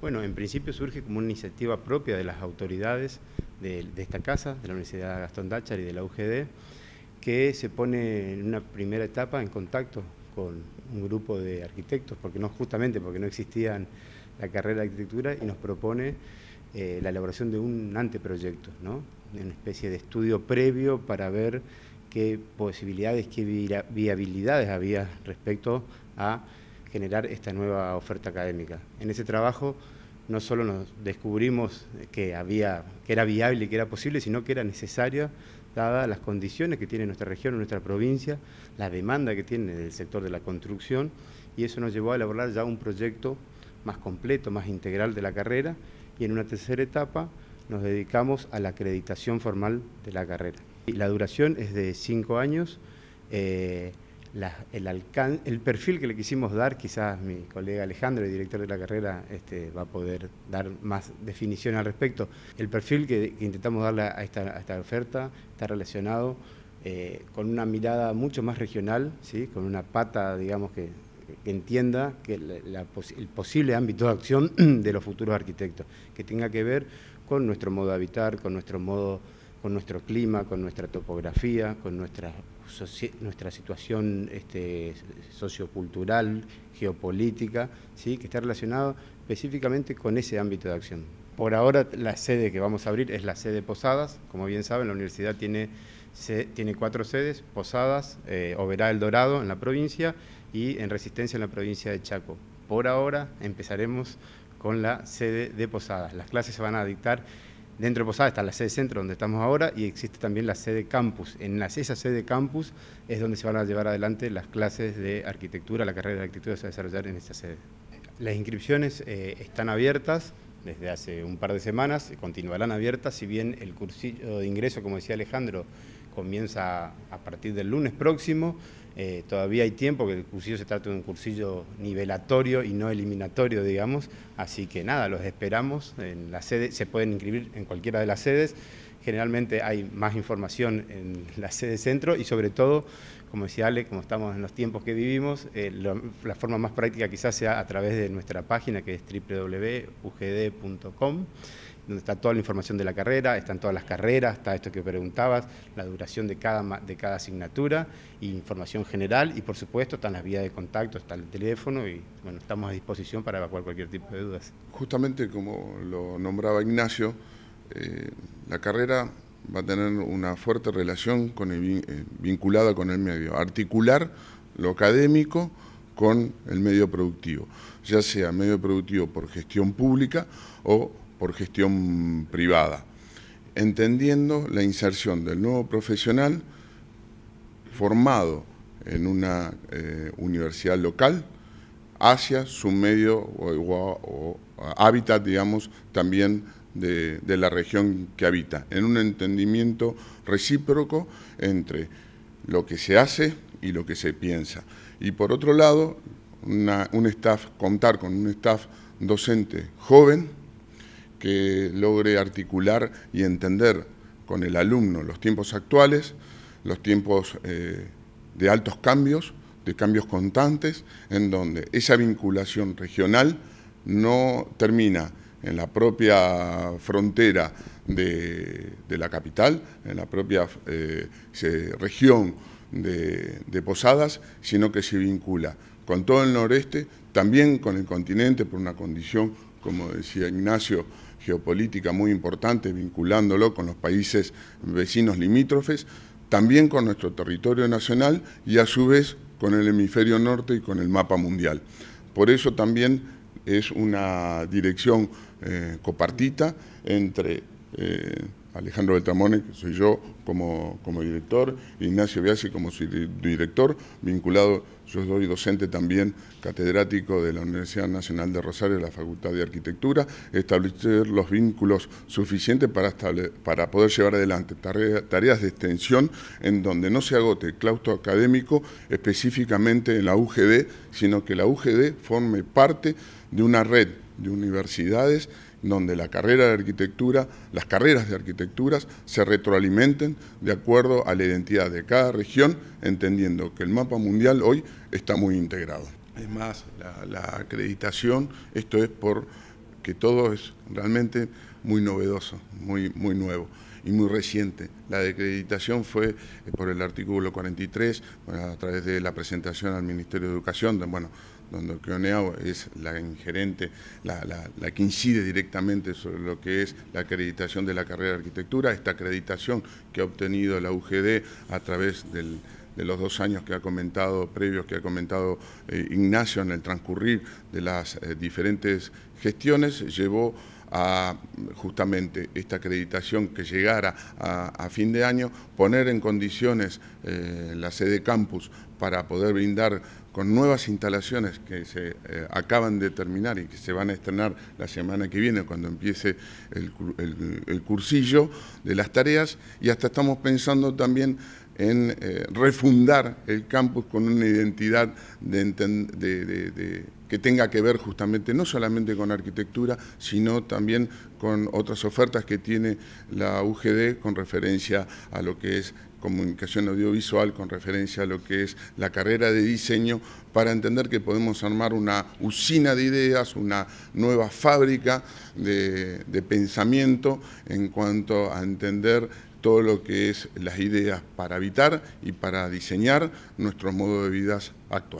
Bueno, en principio surge como una iniciativa propia de las autoridades de, esta casa, de la Universidad Gastón Dachar y de la UGD, que se pone en una primera etapa en contacto con un grupo de arquitectos, porque no justamente porque no existían la carrera de arquitectura y nos propone eh, la elaboración de un anteproyecto, ¿no? una especie de estudio previo para ver qué posibilidades, qué viabilidades había respecto a generar esta nueva oferta académica. En ese trabajo no solo nos descubrimos que, había, que era viable y que era posible, sino que era necesaria dadas las condiciones que tiene nuestra región, nuestra provincia, la demanda que tiene el sector de la construcción, y eso nos llevó a elaborar ya un proyecto más completo, más integral de la carrera, y en una tercera etapa nos dedicamos a la acreditación formal de la carrera. Y la duración es de cinco años. Eh, el, perfil que le quisimos dar, quizás mi colega Alejandro, el director de la carrera, este, va a poder dar más definición al respecto. El perfil que, intentamos darle a esta, oferta está relacionado eh, con una mirada mucho más regional, ¿sí? con una pata, digamos, que entienda que el posible ámbito de acción de los futuros arquitectos, que tenga que ver con nuestro modo de habitar, con nuestro modo, con nuestro clima, con nuestra topografía, con nuestras nuestra situación este, sociocultural, geopolítica, ¿sí? que está relacionado específicamente con ese ámbito de acción. Por ahora la sede que vamos a abrir es la sede Posadas, como bien saben la universidad tiene, tiene cuatro sedes, Posadas, eh, Oberá El Dorado en la provincia y en Resistencia en la provincia de Chaco. Por ahora empezaremos con la sede de Posadas. Las clases se van a dictar Dentro de Posada está la sede centro donde estamos ahora y existe también la sede campus. En la, esa sede campus es donde se van a llevar adelante las clases de arquitectura, la carrera de arquitectura se va a desarrollar en esta sede. Las inscripciones eh, están abiertas desde hace un par de semanas, eh, continuarán abiertas, si bien el cursillo de ingreso, como decía Alejandro, comienza a partir del lunes próximo, eh, todavía hay tiempo, que el cursillo se trata de un cursillo nivelatorio y no eliminatorio, digamos. Así que nada, los esperamos en la sede, se pueden inscribir en cualquiera de las sedes. Generalmente hay más información en la sede centro y sobre todo, como decía Ale, como estamos en los tiempos que vivimos, eh, la forma más práctica quizás sea a través de nuestra página que es www.ugd.com donde está toda la información de la carrera, están todas las carreras, está esto que preguntabas, la duración de cada, de cada asignatura, información general y por supuesto están las vías de contacto, está el teléfono y bueno, estamos a disposición para evacuar cualquier tipo de dudas. Justamente como lo nombraba Ignacio, eh, la carrera va a tener una fuerte relación con eh, vinculada con el medio, articular lo académico con el medio productivo, ya sea medio productivo por gestión pública o por gestión privada, entendiendo la inserción del nuevo profesional formado en una eh, universidad local hacia su medio o, hábitat, digamos, también de, la región que habita, en un entendimiento recíproco entre lo que se hace y lo que se piensa. Y por otro lado, un staff, contar con un staff docente joven, que logre articular y entender con el alumno los tiempos actuales, los tiempos eh, de altos cambios, de cambios constantes, en donde esa vinculación regional no termina en la propia frontera de, la capital, en la propia eh, región de, de Posadas, sino que se vincula con todo el noreste, también con el continente por una condición como decía Ignacio, geopolítica muy importante, vinculándolo con los países vecinos limítrofes, también con nuestro territorio nacional y a su vez con el hemisferio norte y con el mapa mundial. Por eso también es una dirección eh, copartita entre eh, Alejandro Betamone que soy yo como, director, Ignacio Biasi como director, vinculado, yo soy docente también catedrático de la Universidad Nacional de Rosario, de la Facultad de Arquitectura, establecer los vínculos suficientes para, poder llevar adelante tareas de extensión en donde no se agote el claustro académico específicamente en la UGD, sino que la UGD forme parte de una red de universidades donde la carrera de arquitectura, las carreras de arquitecturas se retroalimenten de acuerdo a la identidad de cada región, entendiendo que el mapa mundial hoy está muy integrado. Es más, la, acreditación, esto es por que todo es realmente muy novedoso, muy, muy nuevo y muy reciente. La acreditación fue eh, por el artículo 43, a través de la presentación al Ministerio de Educación, bueno, donde Coneao es la ingerente, la, que incide directamente sobre lo que es la acreditación de la carrera de arquitectura, esta acreditación que ha obtenido la UGD a través de los dos años que ha comentado, previos que ha comentado eh, Ignacio en el transcurrir de las eh, diferentes gestiones, llevó a justamente esta acreditación que llegara a, fin de año, poner en condiciones eh, la sede campus para poder brindar con nuevas instalaciones que se eh, acaban de terminar y que se van a estrenar la semana que viene cuando empiece el cursillo de las tareas y hasta estamos pensando también en eh, refundar el campus con una identidad que tenga que ver justamente no solamente con arquitectura, sino también con otras ofertas que tiene la UGD con referencia a lo que es comunicación audiovisual, con referencia a lo que es la carrera de diseño, para entender que podemos armar una usina de ideas, una nueva fábrica de pensamiento en cuanto a entender todo lo que es las ideas para habitar y para diseñar nuestro modo de vida actual.